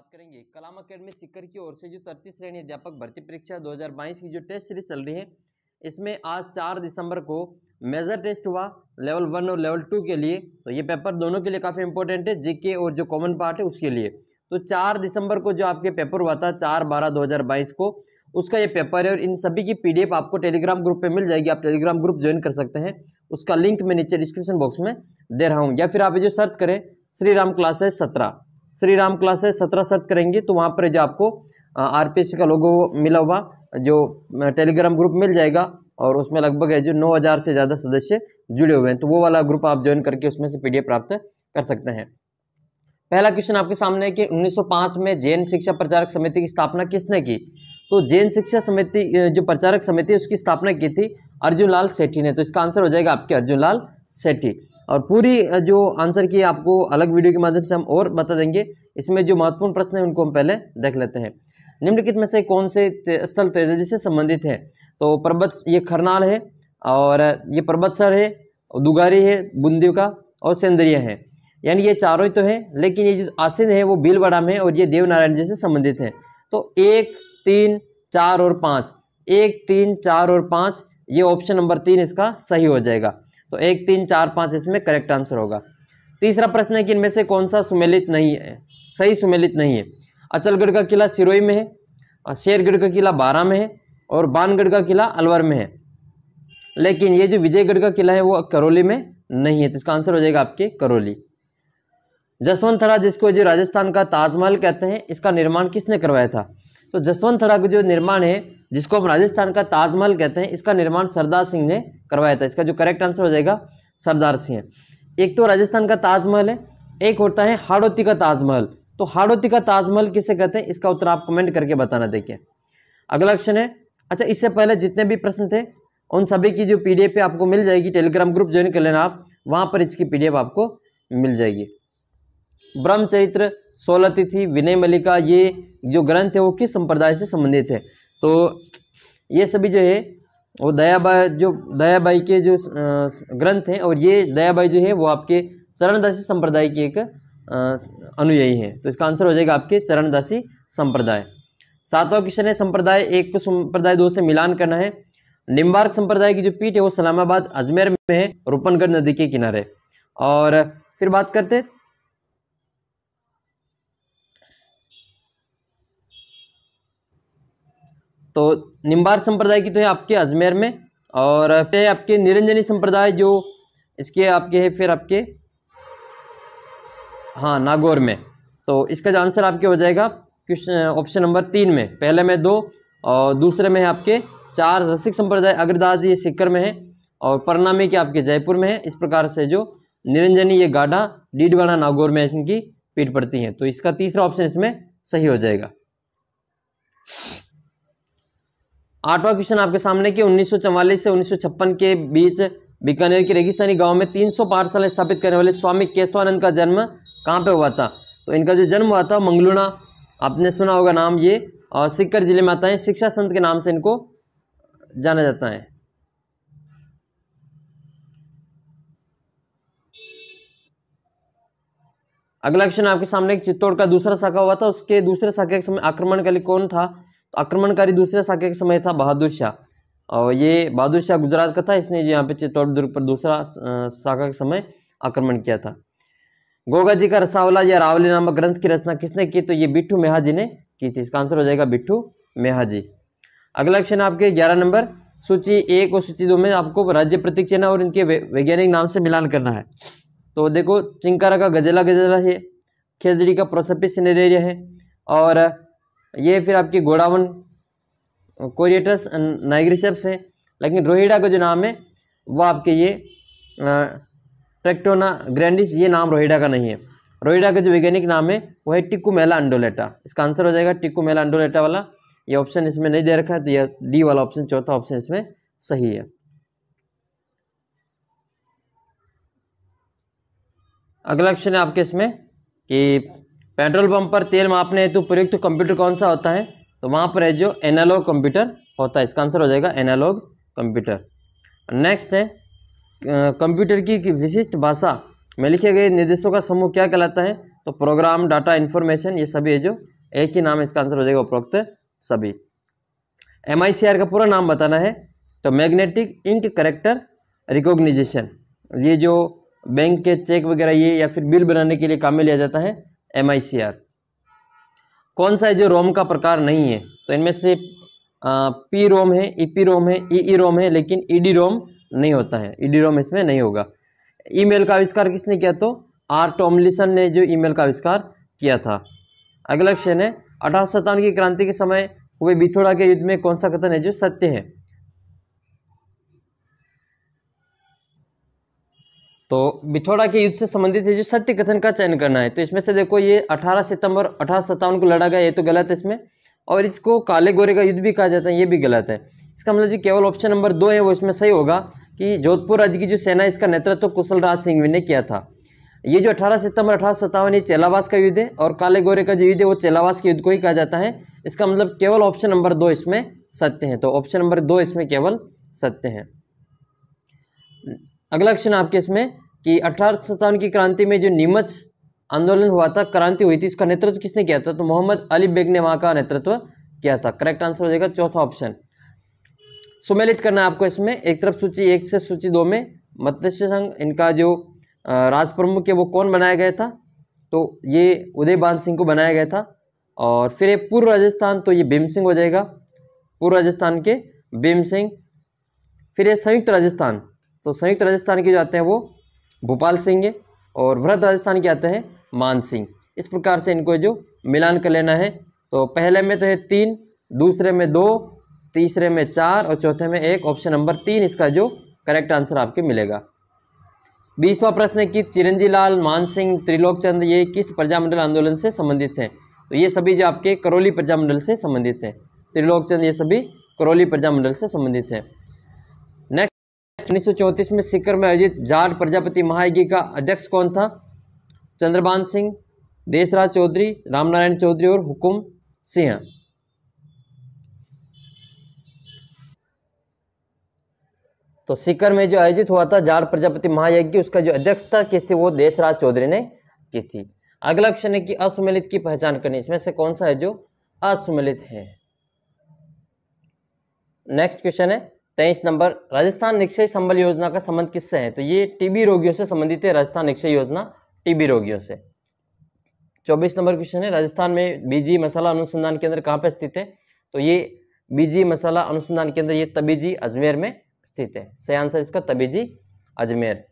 बात करेंगे कलाम academy seeker की ओर से जो तरतीस श्रेणी अध्यापक भर्ती परीक्षा 2022 की जो टेस्ट सीरीज चल रही है इसमें आज 4 दिसंबर को मेजर टेस्ट हुआ लेवल वन और लेवल टू के लिए तो ये पेपर दोनों के लिए काफ़ी इंपॉर्टेंट है जीके और जो कॉमन पार्ट है उसके लिए तो चार दिसंबर को जो आपके पेपर हुआ था चार बारह दो को उसका ये पेपर है और इन सभी की पीडीएफ आपको टेलीग्राम ग्रुप पे मिल जाएगी आप टेलीग्राम ग्रुप ज्वाइन कर सकते हैं उसका लिंक मैं नीचे डिस्क्रिप्शन बॉक्स में दे रहा हूँ या फिर आप जो सर्च करें श्री राम क्लासेस सत्रह श्री राम क्लासेस सत्रह सर्च करेंगे तो वहाँ पर जो आपको आर का लोगो मिला हुआ जो टेलीग्राम ग्रुप मिल जाएगा और उसमें लगभग है जो नौ हज़ार से ज़्यादा सदस्य जुड़े हुए हैं तो वो वाला ग्रुप आप ज्वाइन करके उसमें से पी प्राप्त कर सकते हैं पहला क्वेश्चन आपके सामने है कि 1905 में जैन शिक्षा प्रचारक समिति की स्थापना किसने की तो जैन शिक्षा समिति जो प्रचारक समिति उसकी स्थापना की थी अर्जुन लाल सेठी ने तो इसका आंसर हो जाएगा आपके अर्जुन लाल सेठी और पूरी जो आंसर की आपको अलग वीडियो के माध्यम से हम और बता देंगे इसमें जो महत्वपूर्ण प्रश्न है उनको हम पहले देख लेते हैं निम्नलिखित में से कौन से ते, स्थल तेजी से संबंधित है तो पर्वत ये खरनाल है और ये पर्वतसर है दुगारी है का और सेंद्रिया है यानी ये चारों ही तो है लेकिन ये जो आसिन है वो बीलवाड़ा में और ये देवनारायण जी से संबंधित है तो एक तीन चार और पाँच एक तीन चार और पाँच ये ऑप्शन नंबर तीन इसका सही हो जाएगा तो एक तीन चार पाँच इसमें करेक्ट आंसर होगा तीसरा प्रश्न है कि इनमें से कौन सा सुमेलित नहीं है सही सुमेलित नहीं है अचलगढ़ का किला सिरोई में है शेरगढ़ का किला बारह में है और बानगढ़ का किला अलवर में है लेकिन ये जो विजयगढ़ का किला है वो करौली में नहीं है तो इसका आंसर हो जाएगा आपके करौली जसवंतरा जिसको जो राजस्थान का ताजमहल कहते हैं इसका निर्माण किसने करवाया था तो जसवंत थड़ा का जो निर्माण है जिसको हम राजस्थान का ताजमहल कहते हैं इसका निर्माण सरदार सिंह ने करवाया था इसका जो करेक्ट आंसर हो जाएगा सरदार सिंह एक तो राजस्थान का ताजमहल है एक होता है हाड़ोती का ताजमहल तो हाड़ोती का ताजमहल किसे कहते हैं इसका उत्तर आप कमेंट करके बताना देखिए अगला क्वेश्चन है अच्छा इससे पहले जितने भी प्रश्न थे उन सभी की जो पीडीएफ पे आपको मिल जाएगी टेलीग्राम ग्रुप ज्वाइन कर लेना आप वहां पर इसकी पीडीएफ आपको मिल जाएगी ब्रह्मचरित्र सोलह तिथि विनय मलिका ये जो ग्रंथ है वो किस संप्रदाय से संबंधित है तो ये सभी जो है वो दयाबाई जो दयाबाई के जो ग्रंथ हैं और ये दयाबाई जो है वो आपके चरणदासी संप्रदाय के एक अनुयायी है तो इसका आंसर हो जाएगा आपके चरणदासी संप्रदाय सातवां क्वेश्चन है संप्रदाय एक को संप्रदाय दो से मिलान करना है निम्बार्क संप्रदाय की जो पीठ है वो सलामाबाद अजमेर में है रूपनगढ़ नदी के किनारे और फिर बात करते तो निम्बार संप्रदाय की तो है आपके अजमेर में और फिर आपके निरंजनी संप्रदाय जो इसके आपके है फिर आपके हाँ नागौर में तो इसका जो आंसर आपके हो जाएगा क्वेश्चन ऑप्शन नंबर तीन में पहले में दो और दूसरे में है आपके चार रसिक संप्रदाय अग्रदास जी ये सिक्कर में है और परनामी के आपके जयपुर में है इस प्रकार से जो निरंजनी ये गाढ़ा डीडवाड़ा नागौर में इनकी पीठ पड़ती है तो इसका तीसरा ऑप्शन इसमें सही हो जाएगा आठवां क्वेश्चन आपके सामने कि 1944 से 1956 के बीच बीकानेर के रेगिस्तानी गांव में 300 पाठशाला स्थापित करने वाले स्वामी केशवानंद का जन्म कहाँ पे हुआ था तो इनका जो जन्म हुआ था मंगलुना आपने सुना होगा नाम ये और सिक्कर जिले में आता है शिक्षा संत के नाम से इनको जाना जाता है अगला क्वेश्चन आपके सामने चित्तौड़ का दूसरा शाखा हुआ था उसके दूसरे शाखा के समय लिए कौन था आक्रमणकारी दूसरे शाखा के समय था बहादुर शाह और ये बहादुर शाह गुजरात का था इसने यहाँ पे चित्तौड़ दुर्ग पर दूसरा शाखा के समय आक्रमण किया था गोगा जी का रसावला या रावली नामक ग्रंथ की रचना किसने की तो ये बिट्टू मेहा जी ने की थी इसका आंसर हो जाएगा बिट्टू मेहा जी अगला क्वेश्चन आपके ग्यारह नंबर सूची एक और सूची दो में आपको राज्य प्रतीक चिन्ह और इनके वैज्ञानिक नाम से मिलान करना है तो देखो चिंकारा का गजला गजला है खेजड़ी का प्रोसेपिस सिनेरिया है और ये फिर आपकी गोडावन कोरिएटस अं, नाइग्रिशप्स हैं लेकिन रोहिडा का जो नाम है वो आपके ये ट्रेक्टोना ग्रैंडिस ये नाम रोहिडा का नहीं है रोहिडा का जो वैज्ञानिक नाम है वो है टिक्कू मेला अंडोलेटा इसका आंसर हो जाएगा टिक्कू मेला अंडोलेटा वाला ये ऑप्शन इसमें नहीं दे रखा है तो यह डी वाला ऑप्शन चौथा ऑप्शन इसमें सही है अगला क्वेश्चन है आपके इसमें कि पेट्रोल पंप पर तेल मापने हेतु प्रयुक्त कंप्यूटर कौन सा होता है तो वहाँ पर है जो एनालॉग कंप्यूटर होता है इसका आंसर हो जाएगा एनालॉग कंप्यूटर नेक्स्ट है कंप्यूटर की विशिष्ट भाषा में लिखे गए निर्देशों का समूह क्या कहलाता है तो प्रोग्राम डाटा इन्फॉर्मेशन ये सभी है जो एक ही नाम इसका आंसर हो जाएगा उपरोक्त सभी एम का पूरा नाम बताना है तो मैग्नेटिक इंक करेक्टर रिकोगनाइजेशन ये जो बैंक के चेक वगैरह ये या फिर बिल बनाने के लिए काम में लिया जाता है एम कौन सा है जो रोम का प्रकार नहीं है तो इनमें से पी रोम है ईपी e रोम है ई e ई e रोम है लेकिन ई डी रोम नहीं होता है ई डी रोम इसमें नहीं होगा ईमेल का आविष्कार किसने किया तो आर टॉमलिसन ने जो ईमेल का आविष्कार किया था अगला क्वेश्चन है अठारह की क्रांति के समय हुए बिथोड़ा के युद्ध में कौन सा कथन है जो सत्य है तो बिथौरा के युद्ध से संबंधित है जो सत्य कथन का चयन करना है तो इसमें से देखो ये 18 सितंबर अठारह को लड़ा गया ये तो गलत है इसमें और इसको काले गोरे का युद्ध भी कहा जाता है ये भी गलत है इसका मतलब जो केवल ऑप्शन नंबर दो है वो इसमें सही होगा कि जोधपुर राज्य की जो सेना है इसका नेतृत्व तो कुशल राज सिंह ने किया था ये जो 18 सितंबर अठारह ये चेलावास का युद्ध है और काले गोरे का जो युद्ध है वो चेलावास के युद्ध को ही कहा जाता है इसका मतलब केवल ऑप्शन नंबर दो इसमें सत्य है तो ऑप्शन नंबर दो इसमें केवल सत्य है अगला क्वेश्चन आपके इसमें कि अठारह की क्रांति में जो नीमच आंदोलन हुआ था क्रांति हुई थी इसका नेतृत्व किसने किया था तो मोहम्मद अली बेग ने वहाँ का नेतृत्व किया था करेक्ट आंसर हो जाएगा चौथा ऑप्शन सुमेलित करना है आपको इसमें एक तरफ सूची एक से सूची दो में मत्स्य संघ इनका जो राजप्रमुख है वो कौन बनाया गया था तो ये उदय बान सिंह को बनाया गया था और फिर ये पूर्व राजस्थान तो ये भीम सिंह हो जाएगा पूर्व राजस्थान के भीम सिंह फिर ये संयुक्त राजस्थान तो संयुक्त राजस्थान के जो आते हैं वो भोपाल सिंह है और वृद्ध राजस्थान के आते हैं मान सिंह इस प्रकार से इनको जो मिलान कर लेना है तो पहले में तो है तीन दूसरे में दो तीसरे में चार और चौथे में एक ऑप्शन नंबर तीन इसका जो करेक्ट आंसर आपके मिलेगा बीसवा प्रश्न है कि चिरंजी लाल मान सिंह त्रिलोक चंद ये किस प्रजामंडल आंदोलन से संबंधित हैं तो ये सभी जो आपके करौली प्रजामंडल से संबंधित हैं त्रिलोक चंद ये सभी करौली प्रजामंडल से संबंधित हैं 1934 में सिकर में आयोजित जाट प्रजापति महायज्ञ का अध्यक्ष कौन था चंद्रबान सिंह देशराज चौधरी रामनारायण चौधरी और हुकुम सिंह तो सिकर में जो आयोजित हुआ था जाट प्रजापति महायज्ञ उसका जो अध्यक्षता किस थी वो देशराज चौधरी ने की थी अगला क्वेश्चन है कि असुमिलित की पहचान करनी इसमें से कौन सा है जो असुमिलित है नेक्स्ट क्वेश्चन है तेईस नंबर राजस्थान निक्षय संबल योजना का संबंध किससे है तो ये टीबी रोगियों से संबंधित है राजस्थान निक्षय योजना टीबी रोगियों से चौबीस नंबर क्वेश्चन है राजस्थान में बीजी मसाला अनुसंधान केंद्र कहाँ पे स्थित है तो ये बीजी मसाला अनुसंधान केंद्र ये तबीजी अजमेर में स्थित है सही आंसर इसका तबीजी अजमेर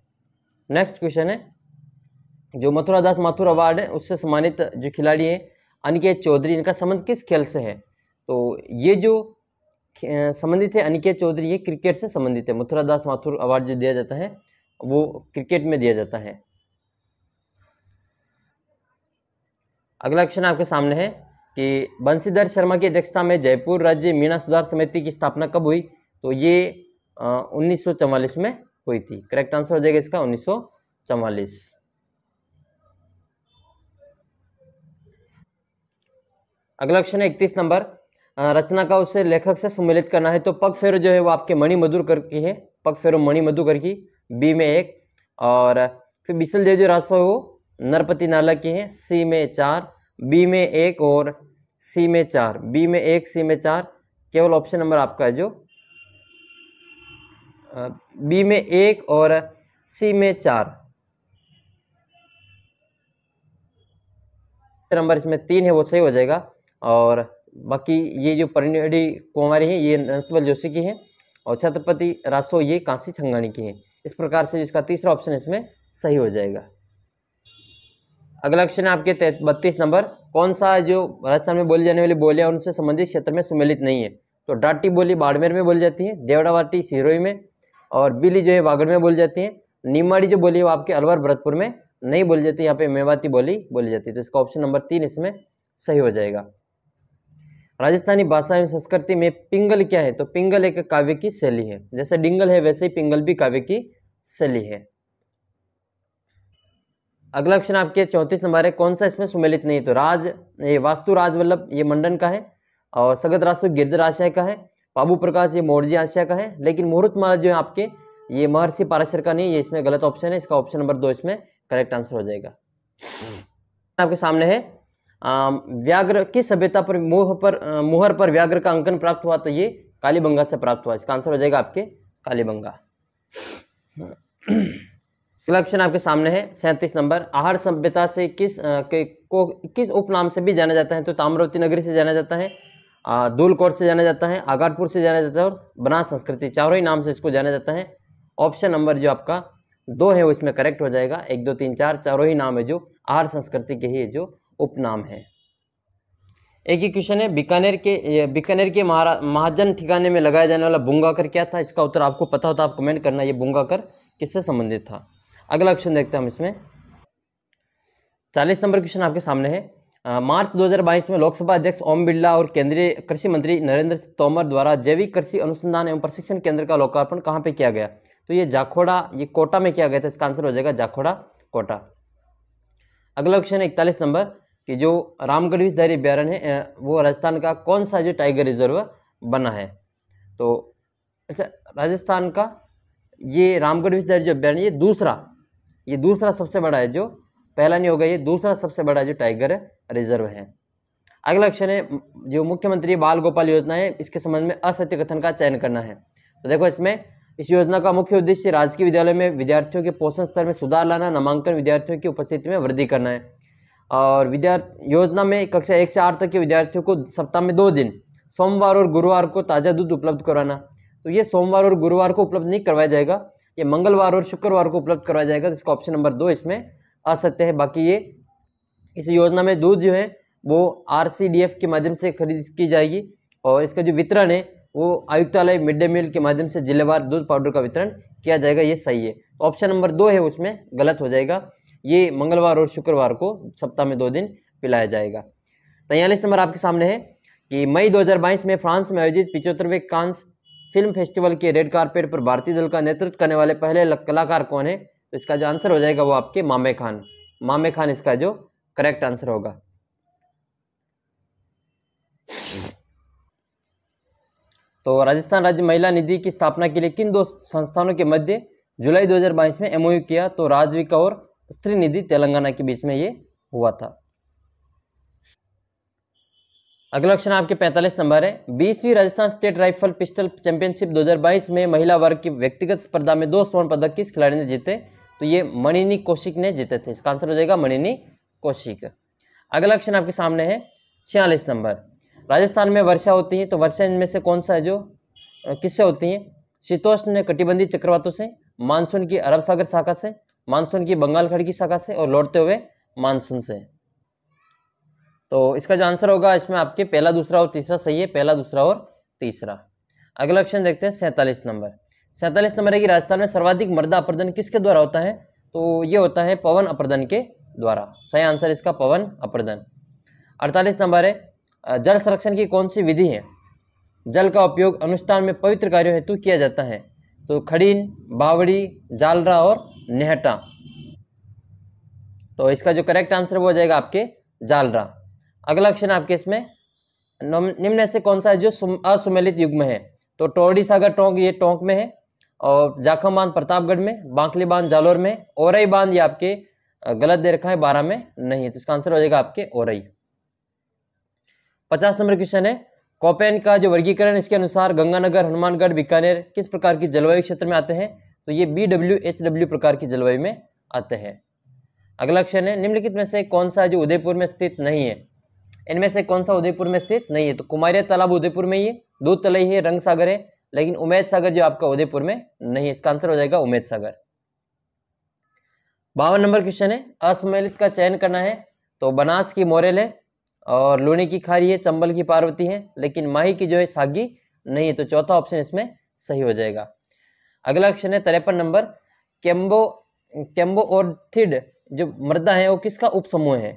नेक्स्ट क्वेश्चन है जो मथुरा दास माथुर अवार्ड है उससे सम्मानित जो खिलाड़ी है अनिकेत चौधरी इनका संबंध किस खेल से है तो ये जो संबंधित है अनिकेत चौधरी ये क्रिकेट से संबंधित है मथुरा दास माथुर अवार्ड जो दिया जाता है वो क्रिकेट में दिया जाता है अगला क्वेश्चन आपके सामने है कि बंसीधर शर्मा की अध्यक्षता में जयपुर राज्य मीणा सुधार समिति की स्थापना कब हुई तो ये उन्नीस में हुई थी करेक्ट आंसर हो जाएगा इसका उन्नीस अगला क्वेश्चन है इकतीस नंबर रचना का उसे लेखक से सम्मिलित करना है तो पग फेरो जो है वो आपके मणि मधुकर की है पग फेरो मणि मधुकर की बी में एक और फिर बिसल देव जो रास्व है वो नरपति नाला की है सी में चार बी में एक और सी में चार बी में एक सी में चार केवल ऑप्शन नंबर आपका है जो बी में एक और सी में चार नंबर इसमें तीन है वो सही हो जाएगा और बाकी ये जो परिणी कुमारी है ये नंदपाल जोशी की हैं और छत्रपति रासो ये कांसी छंगानी की हैं इस प्रकार से इसका तीसरा ऑप्शन इसमें सही हो जाएगा अगला क्वेश्चन है आपके बत्तीस नंबर कौन सा जो राजस्थान में बोली जाने वाली बोलियां उनसे संबंधित क्षेत्र में सुमेलित नहीं है तो डाटी बोली बाड़मेर में बोली जाती है देवड़ावाटी सिरोई में और बिली जो है वागड़ में बोली जाती है नीमाड़ी जो बोली है वो आपके अलवर भरतपुर में नहीं बोली जाती यहाँ पे मेवाती बोली बोली जाती है तो इसका ऑप्शन नंबर तीन इसमें सही हो जाएगा राजस्थानी भाषा एवं संस्कृति में पिंगल क्या है तो पिंगल एक काव्य की शैली है जैसे डिंगल है वैसे ही पिंगल भी काव्य की शैली है अगला क्वेश्चन आपके चौंतीस नंबर है कौन सा इसमें सुमेलित नहीं तो राज ये वास्तु राजवल्लभ ये मंडन का है और सगत राशु गिरधर आशय का है बाबू प्रकाश ये मोरजी आशय का है लेकिन मुहूर्त माला जो है आपके ये महर्षि पाराशर का नहीं ये इसमें गलत ऑप्शन है इसका ऑप्शन नंबर दो इसमें करेक्ट आंसर हो जाएगा आपके सामने है व्याग्र किस सभ्यता पर मोह पर मोहर पर व्याघ्र का अंकन प्राप्त हुआ तो ये कालीबंगा से प्राप्त हुआ इसका आंसर हो जाएगा आपके कालीबंगा क्वेश्चन आपके सामने है सैंतीस नंबर आहार सभ्यता से किस के, को किस उपनाम से भी जाना जाता है तो ताम्रवती नगरी से जाना जाता है दूलकोट से जाना जाता है आगारपुर से जाना जाता है और बनास संस्कृति चारों ही नाम से इसको जाना जाता है ऑप्शन नंबर जो आपका दो है वो इसमें करेक्ट हो जाएगा एक दो तीन चार चारों ही नाम है जो आहार संस्कृति के ही है जो उपनाम है एक ही क्वेश्चन है बीकानेर के बीकानेर के महाजन ठिकाने में लगाया जाने वाला बुंगाकर क्या था इसका उत्तर आपको पता होता तो आप कमेंट करना ये बुंगाकर किससे संबंधित था अगला क्वेश्चन देखते हैं हम इसमें चालीस नंबर क्वेश्चन आपके सामने है आ, मार्च 2022 में लोकसभा अध्यक्ष ओम बिरला और केंद्रीय कृषि मंत्री नरेंद्र तोमर द्वारा जैविक कृषि अनुसंधान एवं प्रशिक्षण केंद्र का लोकार्पण कहाँ पे किया गया तो ये जाखोड़ा ये कोटा में किया गया था इसका आंसर हो जाएगा जाखोड़ा कोटा अगला क्वेश्चन है इकतालीस नंबर कि जो रामगढ़ दायरे अभ्यारण है वो राजस्थान का कौन सा जो टाइगर रिजर्व बना है तो अच्छा राजस्थान का ये रामगढ़ दायरे जो अभ्यारण ये दूसरा ये दूसरा सबसे बड़ा है जो पहला नहीं होगा ये दूसरा सबसे बड़ा जो टाइगर रिजर्व है अगला क्षण है जो मुख्यमंत्री बाल गोपाल योजना है इसके संबंध में असत्य कथन का चयन करना है तो देखो इसमें इस योजना का मुख्य उद्देश्य राजकीय विद्यालय में विद्यार्थियों के पोषण स्तर में सुधार लाना नामांकन विद्यार्थियों की उपस्थिति में वृद्धि करना है और विद्यार्थी योजना में कक्षा एक से आठ तक के विद्यार्थियों को सप्ताह में दो दिन सोमवार और गुरुवार को ताज़ा दूध उपलब्ध कराना तो ये सोमवार और गुरुवार को उपलब्ध नहीं करवाया जाएगा ये मंगलवार और शुक्रवार को उपलब्ध करवाया जाएगा जिसका ऑप्शन नंबर दो इसमें आ सकते हैं बाकी ये इस योजना में दूध जो है वो आर के माध्यम से खरीद की जाएगी और इसका जो वितरण है वो आयुक्तालय मिड डे मील के माध्यम से जिलेवार दूध पाउडर का वितरण किया जाएगा ये सही है ऑप्शन तो नंबर दो है उसमें गलत हो जाएगा ये मंगलवार और शुक्रवार को सप्ताह में दो दिन पिलाया जाएगा तैयलीस नंबर आपके सामने है कि मई 2022 में फ्रांस में आयोजित पिचहत्तरवें कांस फिल्म फेस्टिवल के रेड कारपेट पर भारतीय दल का नेतृत्व करने वाले पहले कलाकार कौन है तो इसका जो आंसर हो जाएगा वो आपके मामे खान मामे खान इसका जो करेक्ट आंसर होगा तो राजस्थान राज्य महिला निधि की स्थापना के लिए किन दो संस्थानों के मध्य जुलाई 2022 में एमओयू किया तो राजविका और निधि तेलंगाना के बीच में ये हुआ था अगला क्वेश्चन आपके 45 नंबर है बीसवीं Rajasthan state rifle pistol championship 2022 में महिला वर्ग की व्यक्तिगत स्पर्धा में दो स्वर्ण पदक किस खिलाड़ी ने जीते तो ये मणिनी कौशिक ने जीते थे इसका आंसर हो जाएगा मणिनी कौशिक अगला क्वेश्चन आपके सामने है छियालीस नंबर राजस्थान में वर्षा होती है तो वर्षा इनमें से कौन सा है जो किससे होती है शीतोष्ण कटिबंधी चक्रवातों से मानसून की अरब सागर शाखा से मानसून की बंगाल खड़ी की शाखा से और लौटते हुए मानसून से तो इसका जो आंसर होगा इसमें आपके पहला दूसरा और तीसरा सही है पहला दूसरा और तीसरा अगला ऑप्शन देखते हैं सैंतालीस नंबर सैंतालीस नंबर है कि राजस्थान में सर्वाधिक मर्दा अपर्दन किसके द्वारा होता है तो ये होता है पवन अपर्दन के द्वारा सही आंसर इसका पवन अपर्दन अड़तालीस नंबर है जल संरक्षण की कौन सी विधि है जल का उपयोग अनुष्ठान में पवित्र कार्यों हेतु किया जाता है तो खड़ीन बावड़ी जालरा और नेहटा तो इसका जो करेक्ट आंसर वो हो जाएगा आपके जालरा अगला क्वेश्चन आपके इसमें निम्न से कौन सा है जो असुमेलित युग में है तो टोरडी सागर टोंक ये टोंक में है और जाखम बांध प्रतापगढ़ में बांकली बांध जालोर में ओरई बांध ये आपके गलत दे रखा है बारह में नहीं है तो इसका आंसर हो जाएगा आपके ओरई पचास नंबर क्वेश्चन है कोपेन का जो वर्गीकरण इसके अनुसार गंगानगर हनुमानगढ़ बीकानेर किस प्रकार की जलवायु क्षेत्र में आते हैं तो ये बी डब्ल्यू एच डब्ल्यू प्रकार की जलवायु में आते हैं अगला क्वेश्चन है निम्नलिखित में से कौन सा जो उदयपुर में स्थित नहीं है इनमें से कौन सा उदयपुर में स्थित नहीं है तो कुमारिया तालाब उदयपुर में ही दूध तलाई है रंग सागर है लेकिन उमेद सागर जो आपका उदयपुर में नहीं है इसका आंसर हो जाएगा उमेद सागर बावन नंबर क्वेश्चन है असम्मिलित का चयन करना है तो बनास की मोरेल है और लोनी की खारी है चंबल की पार्वती है लेकिन माही की जो है सागी नहीं है तो चौथा ऑप्शन इसमें सही हो जाएगा अगला क्वेश्चन है तिरपन नंबर कैम्बो कैम्बो और जो मृदा है वो किसका उपसमूह है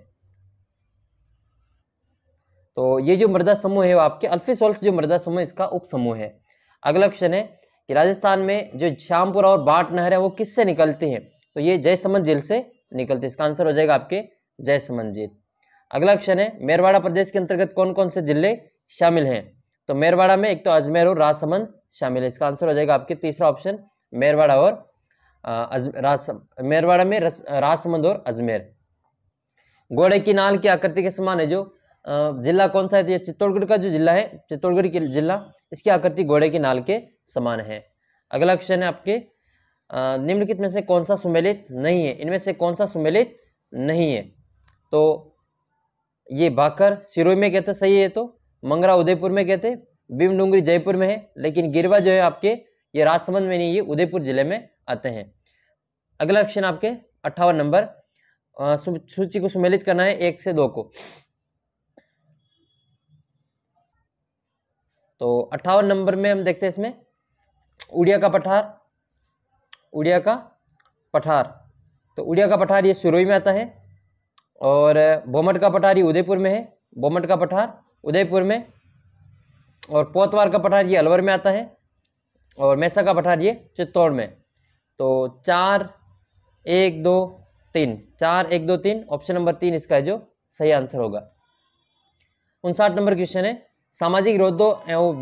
तो ये जो मृदा समूह है वो आपके अल्फिसोल्फ जो मृदा समूह इसका उपसमूह है अगला क्वेश्चन है कि राजस्थान में जो श्यामपुरा और बाट नहर है वो किससे निकलती है तो ये जयसमंद झील से निकलती है इसका आंसर हो जाएगा आपके जयसमंद झील अगला क्वेश्चन है मेरवाड़ा प्रदेश के अंतर्गत कौन कौन से जिले शामिल हैं तो मेरवाड़ा में एक तो अजमेर और राजसमंद शामिल है इसका आंसर हो जाएगा आपके तीसरा ऑप्शन मेरवाड़ा और मेरवाड़ा में राजसमंद और अजमेर घोड़े की नाल की आकृति के समान है जो जिला कौन सा है तो चित्तौड़गढ़ का जो जिला है चित्तौड़गढ़ की जिला इसकी आकृति घोड़े की नाल के समान है अगला क्वेश्चन है आपके निम्नलिखित में से कौन सा सुमेलित नहीं है इनमें से कौन सा सुमेलित नहीं है तो ये भाकर सिरोई में कहते सही है तो मंगरा उदयपुर में कहते भीम डूंगरी जयपुर में है लेकिन गिरवा जो है आपके ये राजसमंद में नहीं ये उदयपुर जिले में आते हैं अगला क्वेश्चन आपके अट्ठावन नंबर सूची को सुमेलित करना है एक से दो को तो अट्ठावन नंबर में हम देखते हैं इसमें उड़िया का पठार उड़िया का पठार तो उड़िया का पठार ये सिरोई में आता है और बोमट का पठार ये उदयपुर में है बोमट का पठार उदयपुर में और पोतवार का पठार ये अलवर में आता है और मैसा का पठार ये चित्तौड़ में तो चार एक दो तीन चार एक दो तीन ऑप्शन नंबर तीन इसका है जो सही आंसर होगा उनसाठ नंबर क्वेश्चन है सामाजिक रोधो एवं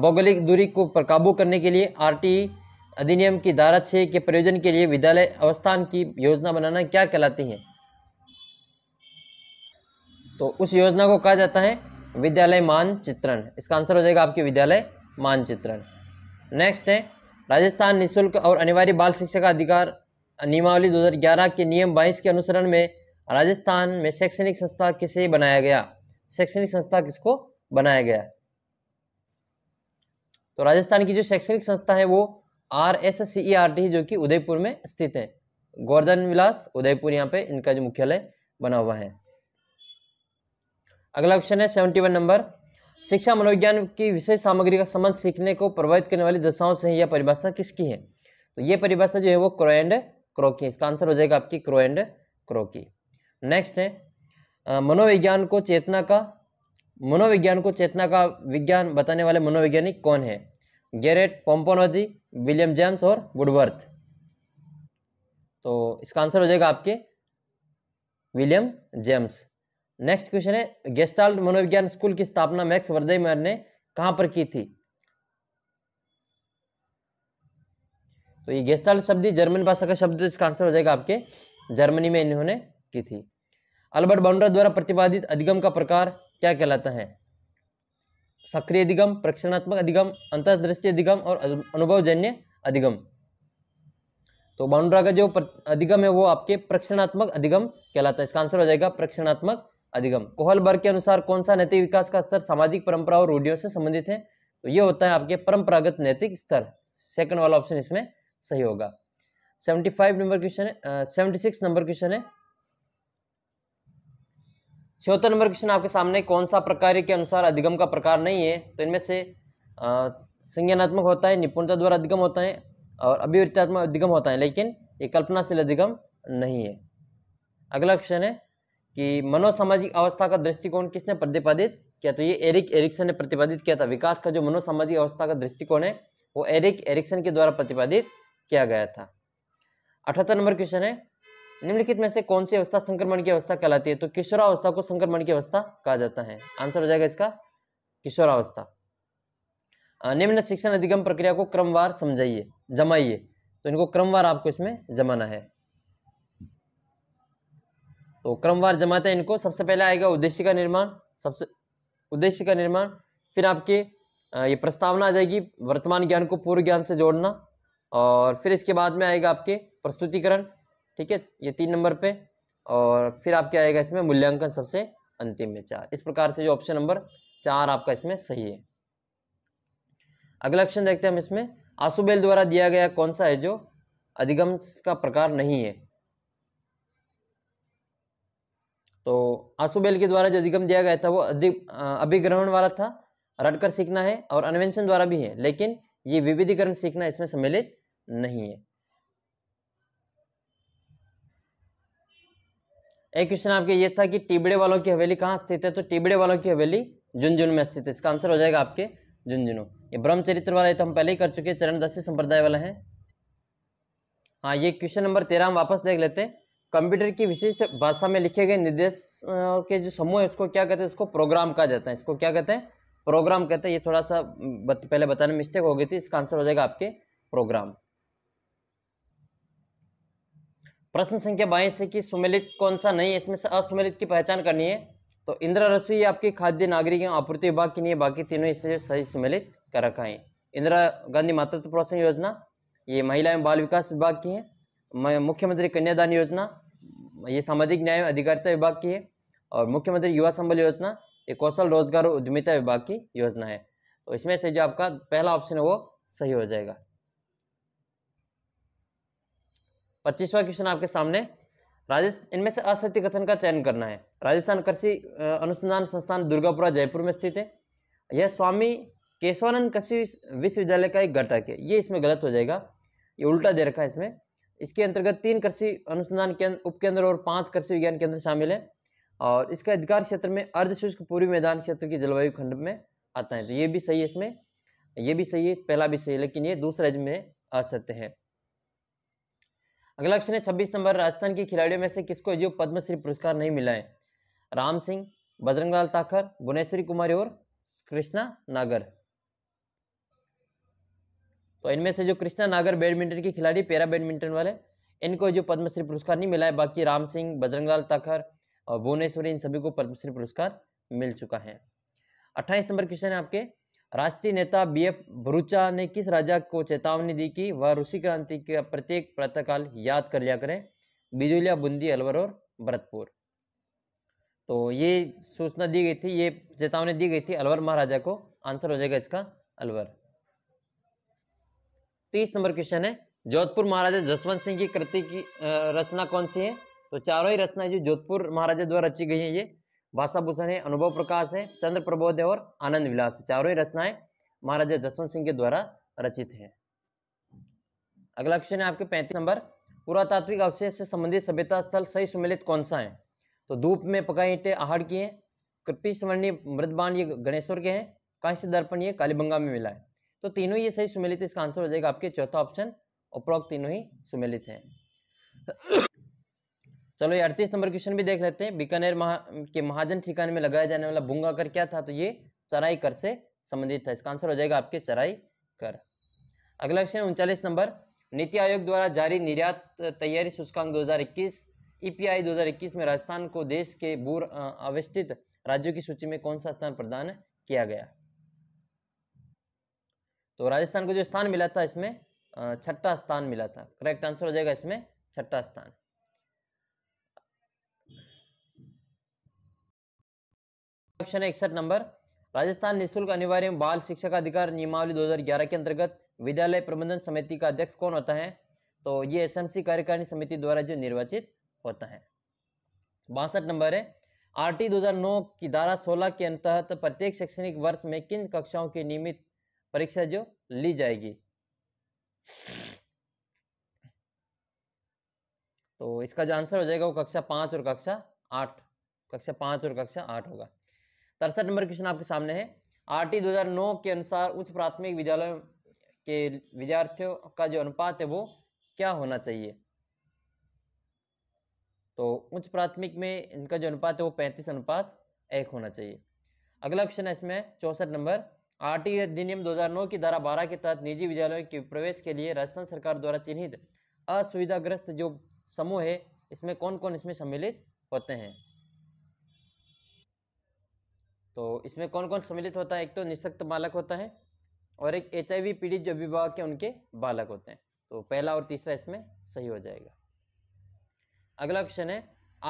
भौगोलिक दूरी को पर काबू करने के लिए आरटी अधिनियम की धारा छः के प्रयोजन के लिए विद्यालय अवस्थान की योजना बनाना क्या कहलाती है तो उस योजना को कहा जाता है विद्यालय मानचित्रण इसका आंसर हो जाएगा आपके विद्यालय मानचित्रण नेक्स्ट है राजस्थान निःशुल्क और अनिवार्य बाल शिक्षा अधिकार नियमावली 2011 के नियम 22 के अनुसरण में राजस्थान में शैक्षणिक संस्था किसे बनाया गया शैक्षणिक संस्था किसको बनाया गया तो राजस्थान की जो शैक्षणिक संस्था है वो R S C E R T जो कि उदयपुर में स्थित है गोवर्धन विलास उदयपुर यहाँ पे इनका जो मुख्यालय बना हुआ है अगला क्वेश्चन है सेवेंटी वन नंबर शिक्षा मनोविज्ञान की विशेष सामग्री का संबंध सीखने को प्रभावित करने वाली दशाओं से यह परिभाषा किसकी है तो ये परिभाषा जो है वो क्रो एंड क्रोकी इसका आंसर हो जाएगा आपकी क्रो एंड क्रोकी नेक्स्ट है मनोविज्ञान को चेतना का मनोविज्ञान को चेतना का विज्ञान बताने वाले मनोवैज्ञानिक कौन है गैरेट पोम्पोनोजी विलियम जेम्स और वुडवर्थ तो इसका आंसर हो जाएगा आपके विलियम जेम्स नेक्स्ट क्वेश्चन है गेस्टाल मनोविज्ञान स्कूल की स्थापना मैक्स वर्देमर ने कहां पर की थी तो ये गेस्टाल शब्द जर्मन भाषा का शब्द इसका आंसर हो जाएगा आपके जर्मनी में इन्होंने की थी अल्बर्ट बाउंड्रा द्वारा प्रतिपादित अधिगम का प्रकार क्या कहलाता है सक्रिय अधिगम प्रक्षणात्मक अधिगम अंतर्दृष्टि अधिगम और अनुभवजन्य अधिगम तो बाउंड्रा का जो अधिगम है वो आपके प्रक्षणात्मक अधिगम कहलाता है इसका आंसर हो जाएगा प्रक्षणात्मक अधिगम कोहलबर्ग के अनुसार कौन सा नैतिक विकास का स्तर सामाजिक परंपरा और रूढ़ियों से संबंधित है तो ये होता है आपके परंपरागत नैतिक स्तर सेकंड वाला ऑप्शन इसमें सही होगा फाइव नंबर क्वेश्चन है सेवेंटी सिक्स नंबर क्वेश्चन है चौथा नंबर क्वेश्चन आपके सामने कौन सा प्रकार के अनुसार अधिगम का प्रकार नहीं है तो इनमें से संज्ञानात्मक होता है निपुणता द्वारा अधिगम होता है और अभिवृत्तात्मक अधिगम होता है लेकिन ये कल्पनाशील अधिगम नहीं है अगला क्वेश्चन है कि मनोसामाजिक अवस्था का दृष्टिकोण किसने प्रतिपादित किया तो ये एरिक एरिक्सन ने प्रतिपादित किया था विकास का जो मनोसामाजिक अवस्था का दृष्टिकोण है वो एरिक एरिक्सन के द्वारा प्रतिपादित किया गया था अठहत्तर नंबर क्वेश्चन है निम्नलिखित में से कौन सी अवस्था संक्रमण की अवस्था कहलाती है तो किशोरावस्था को संक्रमण की अवस्था कहा जाता है आंसर हो जाएगा इसका किशोरावस्था निम्न शिक्षण अधिगम प्रक्रिया को क्रमवार समझाइए जमाइए तो इनको क्रमवार आपको इसमें जमाना है तो क्रमवार जमाते हैं इनको सबसे पहले आएगा उद्देश्य का निर्माण सबसे उद्देश्य का निर्माण फिर आपके ये प्रस्तावना आ जाएगी वर्तमान ज्ञान को पूर्व ज्ञान से जोड़ना और फिर इसके बाद में आएगा आपके प्रस्तुतिकरण ठीक है ये तीन नंबर पे और फिर आपके आएगा इसमें मूल्यांकन सबसे अंतिम में चार इस प्रकार से जो ऑप्शन नंबर चार आपका इसमें सही है अगला ऑप्शन देखते हैं हम इसमें आसुबेल द्वारा दिया गया कौन सा है जो अधिगम का प्रकार नहीं है तो बेल के द्वारा जो अधिगम दिया गया था वो अधिक अभिग्रहण वाला था रटकर सीखना है और अन्वेंशन द्वारा भी है लेकिन ये विविधीकरण सीखना इसमें सम्मिलित नहीं है एक क्वेश्चन आपके ये था कि टिबड़े वालों की हवेली कहाँ स्थित है तो टिबड़े वालों की हवेली झुंझुनू में स्थित है इसका आंसर हो जाएगा आपके झुंझुनू ये ब्रह्मचरित्र वाला है तो हम पहले ही कर चुके हैं चरणदासी संप्रदाय वाला है हाँ ये क्वेश्चन नंबर तेरह हम वापस देख लेते हैं कंप्यूटर की विशिष्ट भाषा में लिखे गए निर्देश के जो समूह है उसको क्या कहते हैं इसको प्रोग्राम कहा जाता है इसको क्या कहते हैं प्रोग्राम कहते हैं ये थोड़ा सा बत, पहले बताने में मिस्टेक हो गई थी इसका आंसर हो जाएगा आपके प्रोग्राम प्रश्न संख्या बाईस है कि सुमेलित कौन सा नहीं है इसमें से असुमेलित की पहचान करनी है तो इंदिरा रसोई आपकी खाद्य नागरिक एवं आपूर्ति विभाग की नहीं है बाकी तीनों इससे सही सुमेलित कर रखा है इंदिरा गांधी मातृत्व प्रोत्साहन योजना ये महिला एवं बाल विकास विभाग की है मुख्यमंत्री कन्यादान योजना ये सामाजिक न्याय अधिकारिता विभाग की है और मुख्यमंत्री युवा संबल योजना ये कौशल रोजगार उद्यमिता विभाग की योजना है तो इसमें से जो आपका पहला ऑप्शन है वो सही हो जाएगा पच्चीसवा क्वेश्चन आपके सामने राजस्थान इनमें से असत्य कथन का चयन करना है राजस्थान कृषि अनुसंधान संस्थान दुर्गापुरा जयपुर में स्थित है यह स्वामी केशवानंद कृषि विश्वविद्यालय का एक घटक है ये इसमें गलत हो जाएगा ये उल्टा दे रखा है इसमें इसके अंतर्गत तीन कृषि अनुसंधान केंद्र अं-, उपकेंद्र और पांच कृषि विज्ञान केंद्र शामिल हैं और इसका अधिकार क्षेत्र में अर्धशुष्क पूर्वी मैदान क्षेत्र की जलवायु खंड में आता है तो ये भी सही है इसमें ये भी सही है पहला भी सही है लेकिन ये दूसरे राज्य में असत्य है अगला क्वेश्चन है छब्बीस नंबर राजस्थान के खिलाड़ियों में से किसको जो पद्मश्री पुरस्कार नहीं मिला है राम सिंह बजरंगलाल ताखर गुनेश्वरी कुमारी और कृष्णा नागर तो इनमें से जो कृष्णा नागर बैडमिंटन के खिलाड़ी पैरा बैडमिंटन वाले इनको जो पद्मश्री पुरस्कार नहीं मिला है बाकी राम सिंह बजरंगलाल तखर और भुवनेश्वरी इन सभी को पद्मश्री पुरस्कार मिल चुका है अट्ठाईस नंबर क्वेश्चन है आपके राष्ट्रीय नेता बी एफ भरूचा ने किस राजा को चेतावनी दी कि वह ऋषि क्रांति का प्रत्येक प्रातःकाल याद कर लिया करें बिजुलिया बूंदी अलवर और भरतपुर तो ये सूचना दी गई थी ये चेतावनी दी गई थी अलवर महाराजा को आंसर हो जाएगा इसका अलवर तीस नंबर क्वेश्चन है जोधपुर महाराजा जसवंत सिंह की कृति की रचना कौन सी है तो चारों ही रचना जो जोधपुर महाराजा द्वारा रची गई है ये भाषाभूषण है अनुभव प्रकाश है चंद्र प्रबोध है और आनंद विलास चारों ही रचनाएं महाराजा जसवंत सिंह के द्वारा रचित है अगला क्वेश्चन है आपके पैंतीस नंबर पुरातात्विक अवशेष से संबंधित सभ्यता स्थल सही सम्मिलित कौन सा है तो धूप में पकाई ईटे आहड़ की है कृपी स्वर्णीय मृदबान ये गणेश्वर के हैं कांस्य दर्पण ये कालीबंगा में मिला है तो तीनों ये सही सुमेलित इसका आंसर हो जाएगा आपके चौथा ऑप्शन उपरोक्त तीनों ही सुमेलित है चलो ये अड़तीस नंबर क्वेश्चन भी देख लेते हैं बीकानेर महा, के महाजन ठिकाने में लगाया जाने वाला बुंगा कर क्या था तो ये चराई कर से संबंधित था इसका आंसर हो जाएगा आपके चराई कर अगला क्वेश्चन उनचालीस नंबर नीति आयोग द्वारा जारी निर्यात तैयारी सूचकांक 2021 ईपीआई 2021 में राजस्थान को देश के बूर अवस्थित राज्यों की सूची में कौन सा स्थान प्रदान किया गया तो राजस्थान को जो स्थान मिला था इसमें छठा स्थान मिला था करेक्ट आंसर हो जाएगा इसमें छठा स्थान क्वेश्चन है इकसठ नंबर राजस्थान निःशुल्क अनिवार्य बाल शिक्षा का अधिकार नियमावली 2011 के अंतर्गत विद्यालय प्रबंधन समिति का अध्यक्ष कौन होता है तो ये एसएमसी कार्यकारिणी समिति द्वारा जो निर्वाचित होता है बासठ नंबर है आरटी 2009 की धारा 16 के अंतर्गत प्रत्येक शैक्षणिक वर्ष में किन कक्षाओं की नियमित परीक्षा जो ली जाएगी तो इसका जो आंसर हो जाएगा वो कक्षा पांच और कक्षा आठ कक्षा पांच और कक्षा आठ होगा तिरसठ नंबर क्वेश्चन आपके सामने है आरटी 2009 के अनुसार उच्च प्राथमिक विद्यालय के विद्यार्थियों का जो अनुपात है वो क्या होना चाहिए तो उच्च प्राथमिक में इनका जो अनुपात है वो पैंतीस अनुपात एक होना चाहिए अगला क्वेश्चन है इसमें चौसठ नंबर आरटी अधिनियम 2009 की धारा बारह के तहत निजी विद्यालयों के प्रवेश के लिए राजस्थान सरकार द्वारा चिन्हित असुविधाग्रस्त जो समूह है इसमें कौन कौन इसमें सम्मिलित होते हैं तो इसमें कौन कौन सम्मिलित होता है एक तो निशक्त बालक होता है और एक एच पीड़ित जो विभाग के उनके बालक होते हैं तो पहला और तीसरा इसमें सही हो जाएगा अगला क्वेश्चन है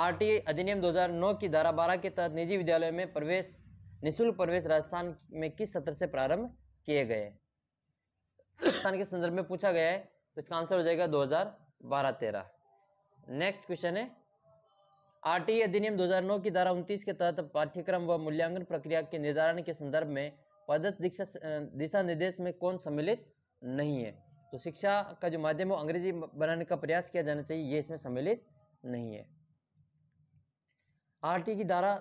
आरटीए अधिनियम 2009 की धारा 12 के तहत निजी विद्यालय में प्रवेश निःशुल्क प्रवेश राजस्थान में किस सत्र से प्रारंभ किए गए राजस्थान के संदर्भ में पूछा गया है तो इसका आंसर हो जाएगा 2012-13 नेक्स्ट क्वेश्चन है आर आरटीई अधिनियम 2009 की धारा 29 के तहत पाठ्यक्रम व मूल्यांकन प्रक्रिया के निर्धारण के संदर्भ में पदत दीक्षा दिशा निर्देश में कौन सम्मिलित नहीं है तो शिक्षा का जो माध्यम है अंग्रेजी बनाने का प्रयास किया जाना चाहिए ये इसमें सम्मिलित नहीं है आरटी की धारा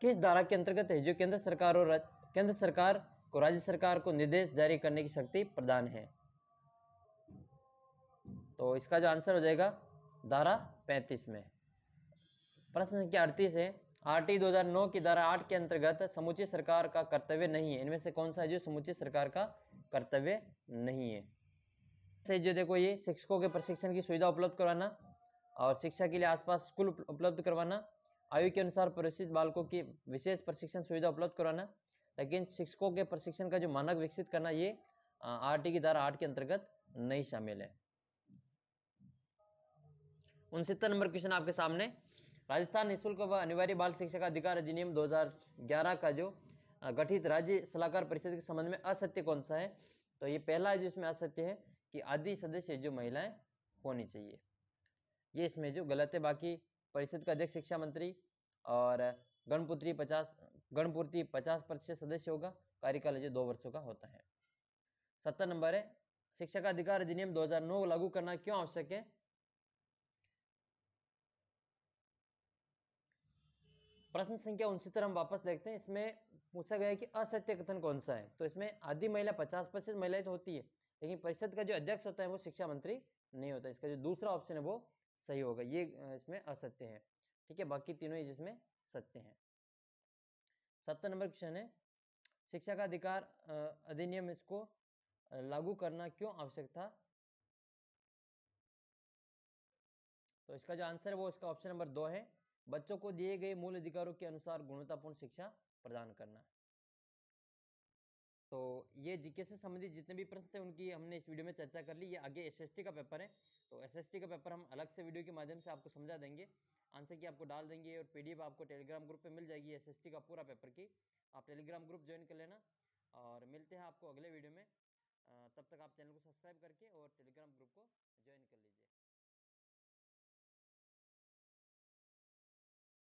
किस धारा के अंतर्गत है जो केंद्र सरकार और केंद्र सरकार को राज्य सरकार को निर्देश जारी करने की शक्ति प्रदान है तो इसका जो आंसर हो जाएगा धारा पैंतीस में प्रश्न संख्या अड़तीस है हजार नौ की धारा आठ के अंतर्गत समुचित सरकार का कर्तव्य नहीं है इनमें से कौन सा है जो समुचित सरकार का कर्तव्य नहीं है से जो देखो ये शिक्षकों के प्रशिक्षण की सुविधा उपलब्ध करवाना और शिक्षा के लिए आसपास स्कूल उपलब्ध करवाना आयु के अनुसार प्रशिक्षित बालकों की विशेष प्रशिक्षण सुविधा उपलब्ध कराना लेकिन शिक्षकों के प्रशिक्षण का जो मानक विकसित करना ये आर की धारा आठ के अंतर्गत नहीं शामिल है उनसत्तर नंबर क्वेश्चन आपके सामने राजस्थान निःशुल्क व अनिवार्य बाल शिक्षा का अधिकार अधिनियम 2011 का जो गठित राज्य सलाहकार परिषद के संबंध में असत्य कौन सा है तो ये पहला जो इसमें असत्य है कि आदि सदस्य जो महिलाएं होनी चाहिए ये इसमें जो गलत है बाकी परिषद का अध्यक्ष शिक्षा मंत्री और गणपुत्री पचास गणपूर्ति पचास प्रतिशत सदस्य होगा कार्यकाल जो दो वर्षों का होता है सत्तर नंबर है शिक्षक अधिकार अधिनियम 2009 लागू करना क्यों आवश्यक है प्रश्न संख्या उनसत्तर हम वापस देखते हैं इसमें पूछा गया कि असत्य कथन कौन सा है तो इसमें आधी महिला पचास प्रतिशत महिलाएं तो होती है लेकिन परिषद का जो अध्यक्ष होता है वो शिक्षा मंत्री नहीं होता इसका जो दूसरा ऑप्शन है वो सही होगा ये इसमें असत्य है ठीक है बाकी तीनों ही जिसमें सत्य हैं सत्तर नंबर क्वेश्चन है शिक्षा का अधिकार अधिनियम इसको लागू करना क्यों आवश्यक था तो इसका जो आंसर है वो इसका ऑप्शन नंबर दो है बच्चों को दिए गए मूल अधिकारों के अनुसार गुणवत्तापूर्ण शिक्षा प्रदान करना तो ये जीके से संबंधित जितने भी प्रश्न थे उनकी हमने इस वीडियो में चर्चा कर ली ये आगे एसएसटी का पेपर है तो एसएसटी का पेपर हम अलग से वीडियो के माध्यम से आपको समझा देंगे आंसर की आपको डाल देंगे और पीडीएफ आपको टेलीग्राम ग्रुप पे मिल जाएगी एसएसटी का पूरा पेपर की आप टेलीग्राम ग्रुप ज्वाइन कर लेना और मिलते हैं आपको अगले वीडियो में तब तक आप चैनल को सब्सक्राइब करके और टेलीग्राम ग्रुप को ज्वाइन कर लीजिए